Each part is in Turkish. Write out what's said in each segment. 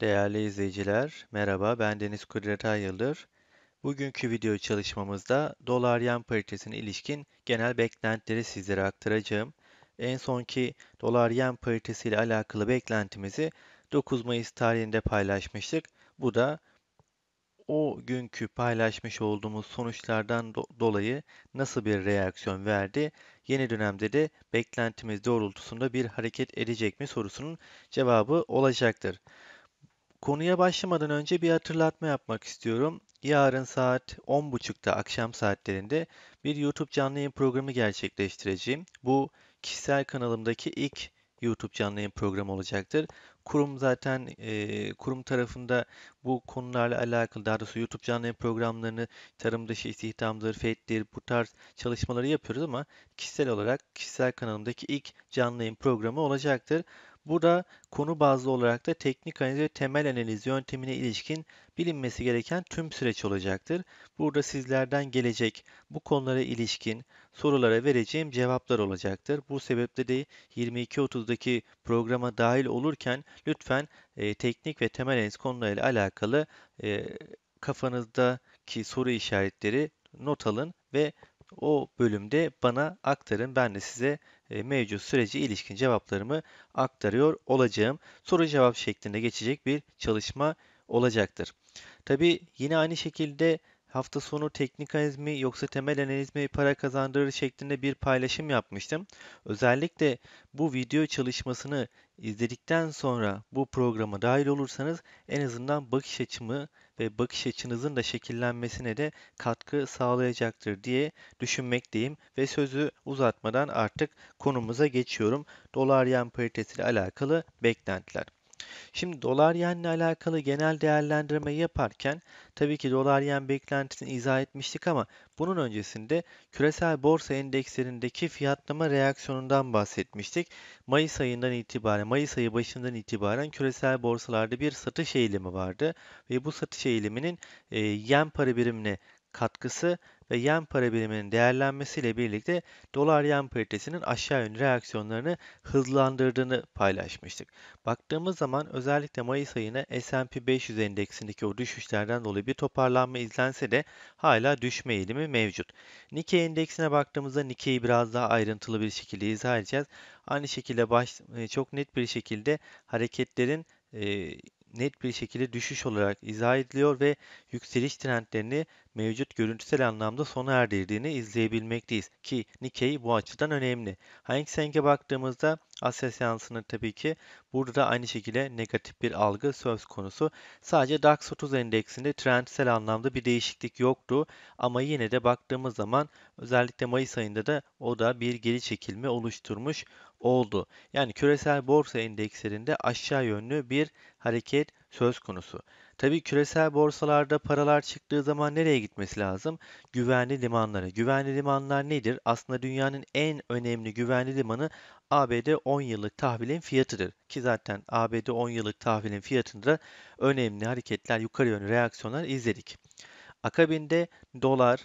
Değerli izleyiciler, merhaba ben Deniz Kudret Ayıldır. Bugünkü video çalışmamızda dolar yen paritesine ilişkin genel beklentileri sizlere aktaracağım. En sonki dolar yen paritesi ile alakalı beklentimizi 9 Mayıs tarihinde paylaşmıştık. Bu da o günkü paylaşmış olduğumuz sonuçlardan dolayı nasıl bir reaksiyon verdi? Yeni dönemde de beklentimiz doğrultusunda bir hareket edecek mi sorusunun cevabı olacaktır. Konuya başlamadan önce bir hatırlatma yapmak istiyorum. Yarın saat 10.30'da akşam saatlerinde bir YouTube canlı yayın programı gerçekleştireceğim. Bu kişisel kanalımdaki ilk YouTube canlı yayın programı olacaktır. Kurum zaten e, kurum tarafında bu konularla alakalı daha doğrusu YouTube canlı yayın programlarını tarım dışı istihdamdır, fettir bu tarz çalışmaları yapıyoruz ama kişisel olarak kişisel kanalımdaki ilk canlı yayın programı olacaktır. Burada konu bazlı olarak da teknik analiz ve temel analiz yöntemine ilişkin bilinmesi gereken tüm süreç olacaktır. Burada sizlerden gelecek bu konulara ilişkin sorulara vereceğim cevaplar olacaktır. Bu sebeple de 22.30'daki programa dahil olurken lütfen e, teknik ve temel analiz konularıyla alakalı e, kafanızdaki soru işaretleri not alın ve o bölümde bana aktarın. Ben de size e, mevcut sürece ilişkin cevaplarımı aktarıyor olacağım. Soru cevap şeklinde geçecek bir çalışma olacaktır. Tabi yine aynı şekilde hafta sonu teknik analiz mi yoksa temel analiz mi para kazandırır şeklinde bir paylaşım yapmıştım. Özellikle bu video çalışmasını izledikten sonra bu programa dahil olursanız en azından bakış açımı ve bakış açınızın da şekillenmesine de katkı sağlayacaktır diye düşünmekteyim ve sözü uzatmadan artık konumuza geçiyorum. Dolar yen paritesiyle alakalı beklentiler. Şimdi dolar yenle alakalı genel değerlendirmeyi yaparken tabii ki dolar yen beklentisini izah etmiştik ama bunun öncesinde küresel borsa endekslerindeki fiyatlama reaksiyonundan bahsetmiştik. Mayıs ayından itibaren, Mayıs ayı başından itibaren küresel borsalarda bir satış eğilimi vardı ve bu satış eğiliminin e, yen para birimine katkısı ve yen para biriminin değerlenmesiyle birlikte dolar yen paritesinin aşağı yönlü reaksiyonlarını hızlandırdığını paylaşmıştık. Baktığımız zaman özellikle Mayıs ayına S&P 500 endeksindeki o düşüşlerden dolayı bir toparlanma izlense de hala düşme eğilimi mevcut. Nikkei endeksine baktığımızda Nikkei'yi biraz daha ayrıntılı bir şekilde izah edeceğiz. Aynı şekilde baş, e, çok net bir şekilde hareketlerin e, net bir şekilde düşüş olarak izah ediliyor ve yükseliş trendlerini mevcut görüntüsel anlamda sona erdirdiğini izleyebilmekteyiz ki Nikkei bu açıdan önemli. Hang Seng'e baktığımızda Asya seansını tabii ki burada da aynı şekilde negatif bir algı söz konusu. Sadece DAX 30 endeksinde trendsel anlamda bir değişiklik yoktu ama yine de baktığımız zaman özellikle Mayıs ayında da o da bir geri çekilme oluşturmuş oldu. Yani küresel borsa endekslerinde aşağı yönlü bir hareket söz konusu. Tabii küresel borsalarda paralar çıktığı zaman nereye gitmesi lazım? Güvenli limanlara. Güvenli limanlar nedir? Aslında dünyanın en önemli güvenli limanı ABD 10 yıllık tahvilin fiyatıdır. Ki zaten ABD 10 yıllık tahvilin fiyatında önemli hareketler, yukarı yönlü reaksiyonlar izledik. Akabinde dolar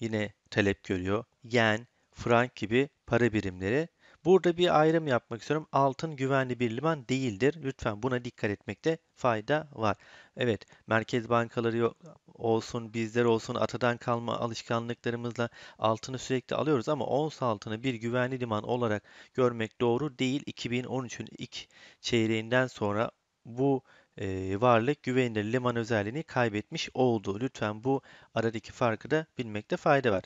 yine talep görüyor. Yen, frank gibi para birimleri Burada bir ayrım yapmak istiyorum. Altın güvenli bir liman değildir. Lütfen buna dikkat etmekte fayda var. Evet, merkez bankaları olsun, bizler olsun atadan kalma alışkanlıklarımızla altını sürekli alıyoruz ama ons altını bir güvenli liman olarak görmek doğru değil. 2013'ün ilk çeyreğinden sonra bu e, varlık güvenilir liman özelliğini kaybetmiş oldu. Lütfen bu aradaki farkı da bilmekte fayda var.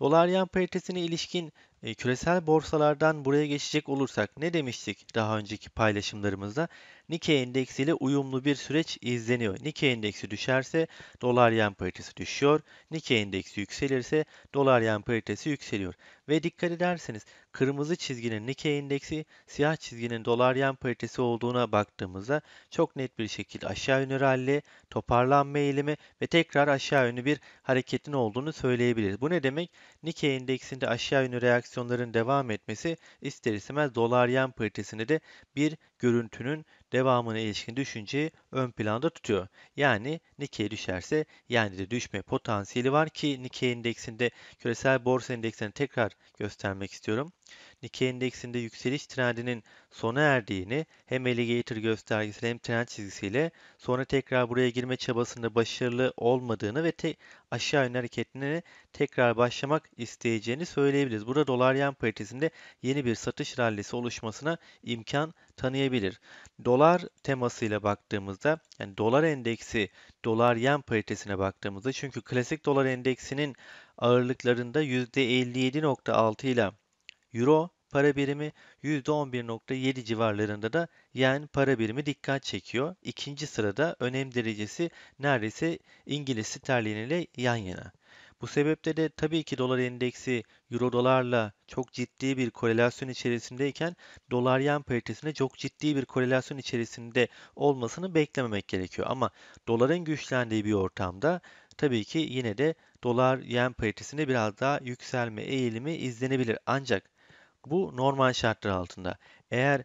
Dolar yan paritesine ilişkin e, küresel borsalardan buraya geçecek olursak ne demiştik daha önceki paylaşımlarımızda? Nikkei endeksiyle uyumlu bir süreç izleniyor. Nike endeksi düşerse dolar yen paritesi düşüyor. Nike endeksi yükselirse dolar yen paritesi yükseliyor. Ve dikkat ederseniz kırmızı çizginin Nike endeksi, siyah çizginin dolar yen paritesi olduğuna baktığımızda çok net bir şekilde aşağı yönlü rally, toparlanma eğilimi ve tekrar aşağı yönlü bir hareketin olduğunu söyleyebiliriz. Bu ne demek? Nike endeksinde aşağı yönlü reaksiyonların devam etmesi ister istemez dolar yen paritesinde de bir görüntünün devamına ilişkin düşünceyi ön planda tutuyor. Yani Nikkei düşerse yani de düşme potansiyeli var ki Nikkei indeksinde, küresel borsa indeksini tekrar göstermek istiyorum. Nikkei endeksinde yükseliş trendinin sona erdiğini hem Alligator göstergesi hem trend çizgisiyle sonra tekrar buraya girme çabasında başarılı olmadığını ve te aşağı yönlü hareketini tekrar başlamak isteyeceğini söyleyebiliriz. Burada dolar yen paritesinde yeni bir satış rallisi oluşmasına imkan tanıyabilir. Dolar temasıyla baktığımızda yani dolar endeksi dolar yen paritesine baktığımızda çünkü klasik dolar endeksinin ağırlıklarında %57.6 ile Euro para birimi %11.7 civarlarında da yen para birimi dikkat çekiyor. İkinci sırada önem derecesi neredeyse İngiliz sterlini ile yan yana. Bu sebeple de tabii ki dolar endeksi euro dolarla çok ciddi bir korelasyon içerisindeyken dolar yen paritesine çok ciddi bir korelasyon içerisinde olmasını beklememek gerekiyor. Ama doların güçlendiği bir ortamda tabii ki yine de dolar yen paritesine biraz daha yükselme eğilimi izlenebilir. Ancak bu normal şartlar altında. Eğer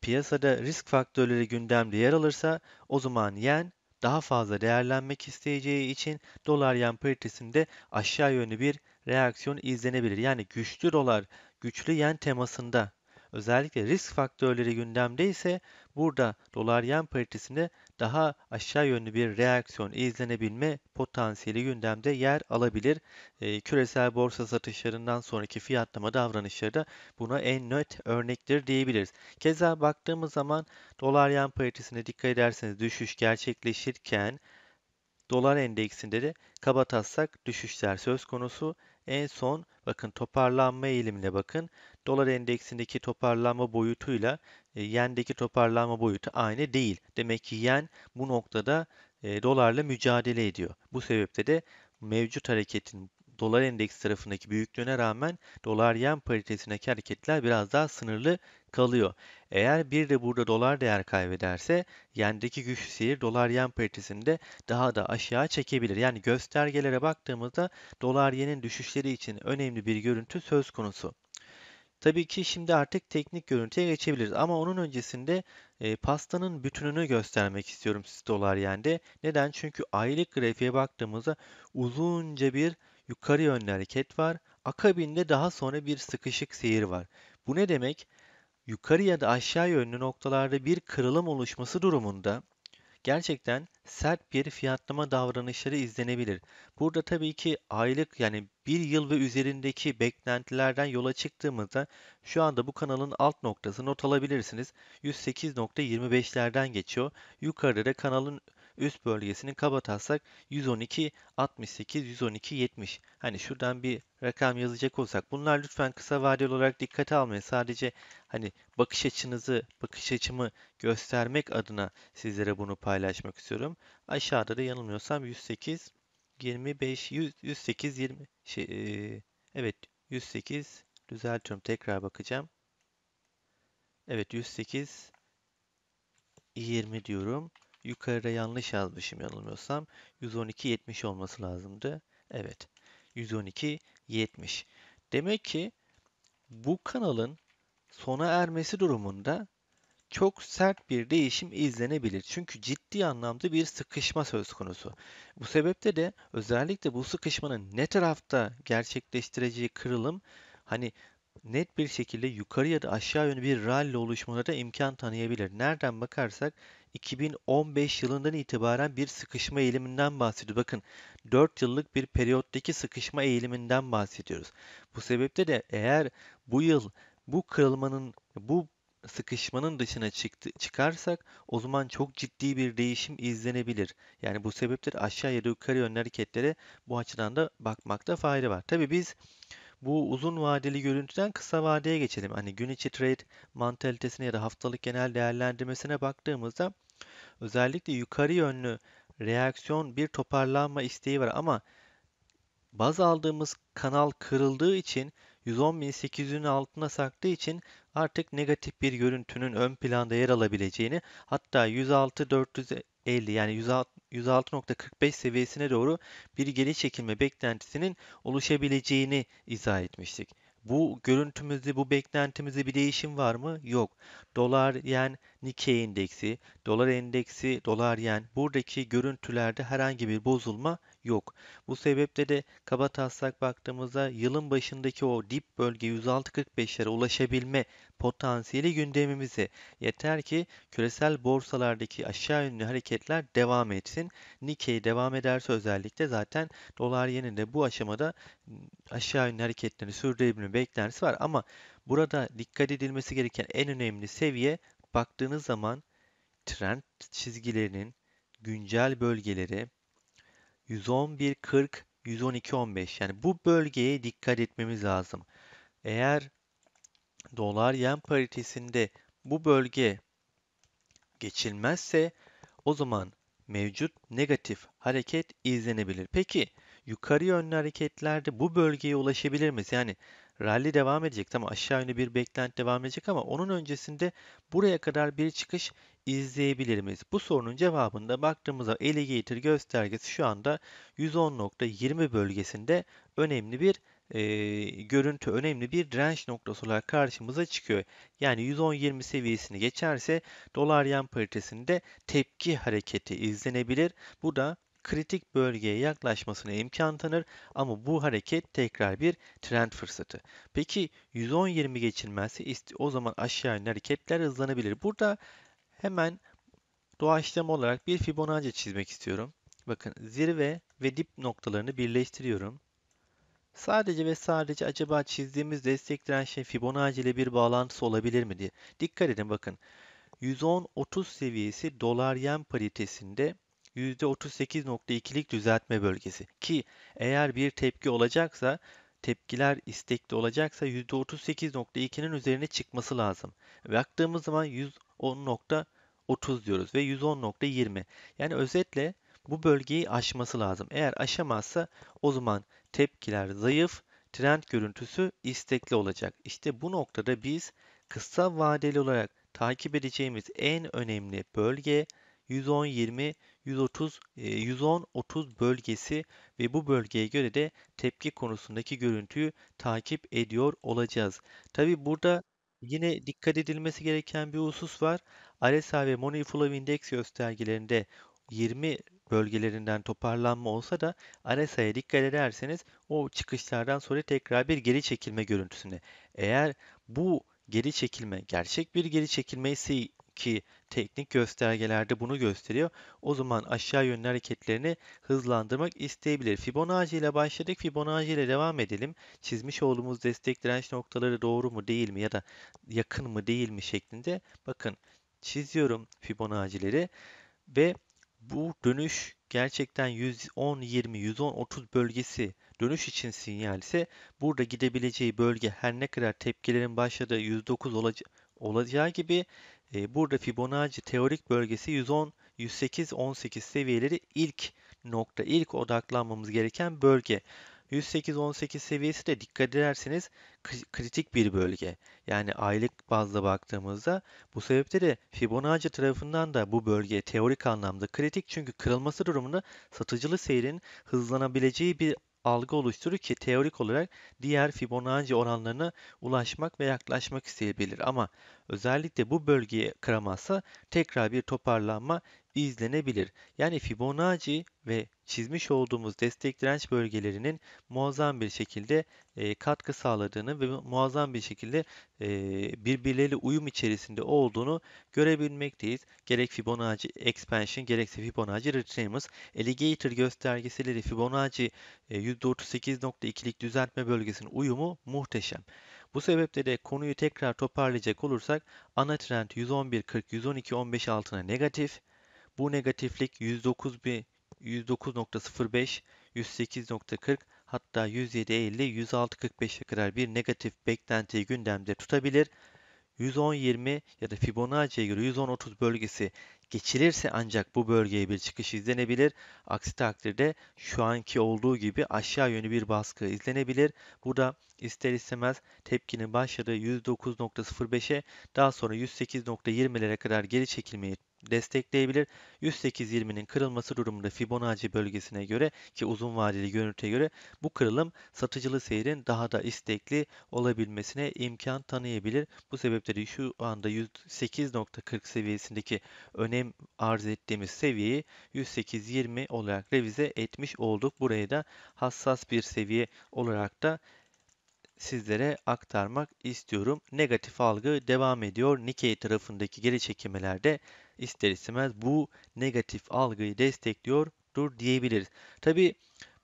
piyasada risk faktörleri gündemde yer alırsa o zaman yen daha fazla değerlenmek isteyeceği için dolar yen paritesinde aşağı yönlü bir reaksiyon izlenebilir. Yani güçlü dolar güçlü yen temasında Özellikle risk faktörleri gündemde ise burada dolar yen paritesinde daha aşağı yönlü bir reaksiyon izlenebilme potansiyeli gündemde yer alabilir. E, küresel borsa satışlarından sonraki fiyatlama davranışları da buna en net örnektir diyebiliriz. Keza baktığımız zaman dolar yen paritesine dikkat ederseniz düşüş gerçekleşirken dolar endeksinde de kabataslak düşüşler söz konusu. En son bakın toparlanma eğilimine bakın. Dolar endeksindeki toparlanma boyutuyla e, yendeki toparlanma boyutu aynı değil. Demek ki yen bu noktada e, dolarla mücadele ediyor. Bu sebeple de mevcut hareketin dolar endeks tarafındaki büyüklüğüne rağmen dolar yen paritesindeki hareketler biraz daha sınırlı kalıyor. Eğer bir de burada dolar değer kaybederse yendeki güç seyir dolar yen paritesinde daha da aşağı çekebilir. Yani göstergelere baktığımızda dolar yenin düşüşleri için önemli bir görüntü söz konusu. Tabii ki şimdi artık teknik görüntüye geçebiliriz ama onun öncesinde e, pastanın bütününü göstermek istiyorum siz dolar yende. Neden? Çünkü aylık grafiğe baktığımızda uzunca bir yukarı yönlü hareket var. Akabinde daha sonra bir sıkışık seyir var. Bu ne demek? Yukarı ya da aşağı yönlü noktalarda bir kırılım oluşması durumunda gerçekten sert bir fiyatlama davranışları izlenebilir. Burada tabii ki aylık yani bir yıl ve üzerindeki beklentilerden yola çıktığımızda şu anda bu kanalın alt noktası not alabilirsiniz. 108.25'lerden geçiyor. Yukarıda da kanalın üst bölgesini kaba taslak 112 68 112 70. Hani şuradan bir rakam yazacak olsak bunlar lütfen kısa vadeli olarak dikkate almayın. Sadece hani bakış açınızı, bakış açımı göstermek adına sizlere bunu paylaşmak istiyorum. Aşağıda da yanılmıyorsam 108 25 100, 108 20 şey e, evet 108 düzeltiyorum tekrar bakacağım. Evet 108 20 diyorum. Yukarıda yanlış yazmışım yanılmıyorsam. 112 70 olması lazımdı. Evet. 112 70. Demek ki bu kanalın sona ermesi durumunda çok sert bir değişim izlenebilir. Çünkü ciddi anlamda bir sıkışma söz konusu. Bu sebeple de özellikle bu sıkışmanın ne tarafta gerçekleştireceği kırılım hani net bir şekilde yukarı ya da aşağı yönlü bir rally oluşmaları da imkan tanıyabilir. Nereden bakarsak 2015 yılından itibaren bir sıkışma eğiliminden bahsediyoruz. Bakın 4 yıllık bir periyottaki sıkışma eğiliminden bahsediyoruz. Bu sebeple de eğer bu yıl bu kırılmanın bu sıkışmanın dışına çıktı, çıkarsak o zaman çok ciddi bir değişim izlenebilir. Yani bu sebeptir aşağı ya da yukarı yönlü hareketlere bu açıdan da bakmakta fayda var. Tabii biz bu uzun vadeli görüntüden kısa vadeye geçelim. Hani gün içi trade mantalitesine ya da haftalık genel değerlendirmesine baktığımızda özellikle yukarı yönlü reaksiyon bir toparlanma isteği var ama baz aldığımız kanal kırıldığı için 110.800'ün altına saktığı için artık negatif bir görüntünün ön planda yer alabileceğini hatta 106.400 50 yani 106.45 seviyesine doğru bir geri çekilme beklentisinin oluşabileceğini izah etmiştik. Bu görüntümüzde bu beklentimizde bir değişim var mı? Yok. Dolar, yen, Nikkei endeksi, dolar endeksi, dolar yen buradaki görüntülerde herhangi bir bozulma yok. Bu sebeple de kaba taslak baktığımızda yılın başındaki o dip bölge 106.45'lere ulaşabilme potansiyeli gündemimize yeter ki küresel borsalardaki aşağı yönlü hareketler devam etsin. Nikkei devam ederse özellikle zaten dolar yenin de bu aşamada aşağı yönlü hareketlerini sürdürebilme beklentisi var ama burada dikkat edilmesi gereken en önemli seviye baktığınız zaman trend çizgilerinin güncel bölgeleri 111.40 112.15 yani bu bölgeye dikkat etmemiz lazım. Eğer dolar yen paritesinde bu bölge geçilmezse o zaman mevcut negatif hareket izlenebilir. Peki yukarı yönlü hareketlerde bu bölgeye ulaşabilir miyiz? Yani Rally devam edecek. Tamam aşağı yönlü bir beklenti devam edecek ama onun öncesinde buraya kadar bir çıkış izleyebilir miyiz? Bu sorunun cevabında baktığımızda Alligator e göstergesi şu anda 110.20 bölgesinde önemli bir e, görüntü önemli bir direnç noktası olarak karşımıza çıkıyor. Yani 110 seviyesini geçerse dolar yan paritesinde tepki hareketi izlenebilir. Bu da kritik bölgeye yaklaşmasına imkan tanır ama bu hareket tekrar bir trend fırsatı. Peki 110-20 geçilmezse o zaman aşağı yönlü hareketler hızlanabilir. Burada hemen doğaçlama olarak bir Fibonacci çizmek istiyorum. Bakın zirve ve dip noktalarını birleştiriyorum. Sadece ve sadece acaba çizdiğimiz destek dirençin Fibonacci ile bir bağlantısı olabilir mi diye. Dikkat edin bakın. 110-30 seviyesi dolar yen paritesinde %38.2'lik düzeltme bölgesi ki eğer bir tepki olacaksa tepkiler istekli olacaksa %38.2'nin üzerine çıkması lazım. Baktığımız zaman 110.30 diyoruz ve 110.20. Yani özetle bu bölgeyi aşması lazım. Eğer aşamazsa o zaman tepkiler zayıf, trend görüntüsü istekli olacak. İşte bu noktada biz kısa vadeli olarak takip edeceğimiz en önemli bölge 110 130 110-30 e, bölgesi ve bu bölgeye göre de tepki konusundaki görüntüyü takip ediyor olacağız. Tabi burada yine dikkat edilmesi gereken bir husus var. RSI ve Money Index göstergelerinde 20 bölgelerinden toparlanma olsa da RSI'ye dikkat ederseniz o çıkışlardan sonra tekrar bir geri çekilme görüntüsüne. Eğer bu geri çekilme gerçek bir geri çekilme ise ki teknik göstergelerde bunu gösteriyor. O zaman aşağı yönlü hareketlerini hızlandırmak isteyebilir. Fibonacci ile başladık. Fibonacci ile devam edelim. Çizmiş olduğumuz destek direnç noktaları doğru mu değil mi ya da yakın mı değil mi şeklinde. Bakın çiziyorum Fibonacci'leri ve bu dönüş gerçekten 110 20 110 30 bölgesi dönüş için sinyal ise burada gidebileceği bölge her ne kadar tepkilerin başladığı 109 olaca olacağı gibi ee, burada Fibonacci teorik bölgesi 110, 108, 18 seviyeleri ilk nokta, ilk odaklanmamız gereken bölge. 108-18 seviyesi de dikkat ederseniz kritik bir bölge. Yani aylık bazda baktığımızda bu sebeple de Fibonacci tarafından da bu bölge teorik anlamda kritik çünkü kırılması durumunda satıcılı seyrin hızlanabileceği bir algı oluşturur ki teorik olarak diğer Fibonacci oranlarına ulaşmak ve yaklaşmak isteyebilir ama özellikle bu bölgeye kıramazsa tekrar bir toparlanma izlenebilir. Yani Fibonacci ve çizmiş olduğumuz destek direnç bölgelerinin muazzam bir şekilde e, katkı sağladığını ve muazzam bir şekilde e, birbirleriyle uyum içerisinde olduğunu görebilmekteyiz. Gerek Fibonacci Expansion gerekse Fibonacci Retriemus. Alligator göstergesiyle Fibonacci e, düzeltme bölgesinin uyumu muhteşem. Bu sebeple de konuyu tekrar toparlayacak olursak ana trend 111.40 112.15 altına negatif. Bu negatiflik 109.05, 108.40 hatta 107.50, 106.45'e kadar bir negatif beklentiyi gündemde tutabilir. 110.20 ya da Fibonacci'ye göre 110.30 bölgesi geçilirse ancak bu bölgeye bir çıkış izlenebilir. Aksi takdirde şu anki olduğu gibi aşağı yönlü bir baskı izlenebilir. Bu da ister istemez tepkinin başladığı 109.05'e daha sonra 108.20'lere kadar geri çekilmeyi destekleyebilir. 108.20'nin kırılması durumunda Fibonacci bölgesine göre ki uzun vadeli görüntüye göre bu kırılım satıcılı seyrin daha da istekli olabilmesine imkan tanıyabilir. Bu sebepleri şu anda 108.40 seviyesindeki önem arz ettiğimiz seviyeyi 108.20 olarak revize etmiş olduk. Buraya da hassas bir seviye olarak da sizlere aktarmak istiyorum. Negatif algı devam ediyor. Nikkei tarafındaki geri çekimlerde ister istemez bu negatif algıyı destekliyordur diyebiliriz. Tabi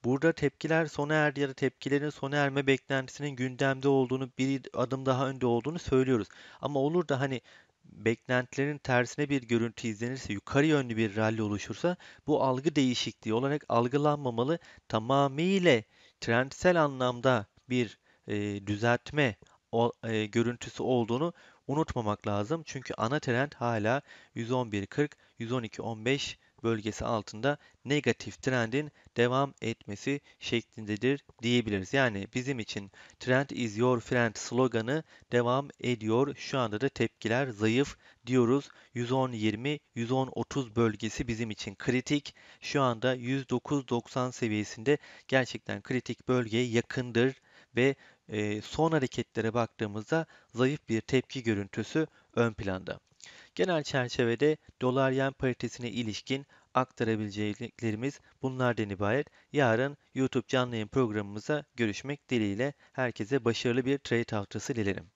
burada tepkiler sona erdi ya da tepkilerin sona erme beklentisinin gündemde olduğunu bir adım daha önde olduğunu söylüyoruz. Ama olur da hani beklentilerin tersine bir görüntü izlenirse, yukarı yönlü bir rally oluşursa bu algı değişikliği olarak algılanmamalı. Tamamıyla trendsel anlamda bir e, düzeltme o, e, görüntüsü olduğunu unutmamak lazım. Çünkü ana trend hala 111.40, 112.15 bölgesi altında negatif trendin devam etmesi şeklindedir diyebiliriz. Yani bizim için trend is your friend sloganı devam ediyor. Şu anda da tepkiler zayıf diyoruz. 110-20, bölgesi bizim için kritik. Şu anda 109.90 seviyesinde gerçekten kritik bölgeye yakındır ve e, son hareketlere baktığımızda zayıf bir tepki görüntüsü ön planda. Genel çerçevede dolar yen paritesine ilişkin aktarabileceklerimiz bunlardan ibaret. Yarın YouTube canlı yayın programımıza görüşmek dileğiyle herkese başarılı bir trade haftası dilerim.